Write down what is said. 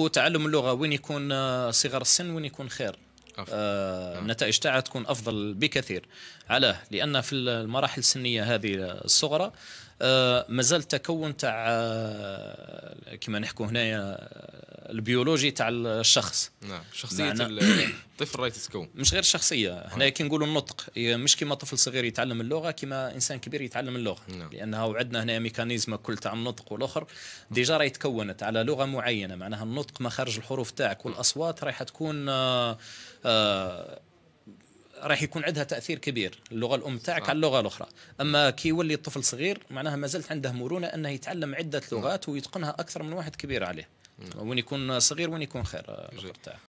وتعلم اللغه وين يكون آه، صغر السن وين يكون خير آه نعم. النتائج تاعها تكون افضل بكثير علاه لان في المراحل السنيه هذه الصغرى آه مازال تكون تاع آه، كما نحكوا هنايا البيولوجي تاع الشخص نعم شخصيه الطفل راه تتكون مش غير الشخصيه هنا كي نقولوا النطق مش كيما طفل صغير يتعلم اللغه كيما انسان كبير يتعلم اللغه نعم. لانها عندنا هنا ميكانيزم كل تاع النطق والاخر ديجا راهي تكونت على لغه معينه معناها النطق مخارج الحروف تاعك والاصوات راح تكون آآ آه، آه، راح يكون عندها تاثير كبير اللغه الام تاعك على اللغه الاخرى اما كي يولي الطفل صغير معناها ما زلت عنده مرونه انه يتعلم عده لغات ويتقنها اكثر من واحد كبير عليه وين يكون صغير وين يكون خير آه، الامر تاعه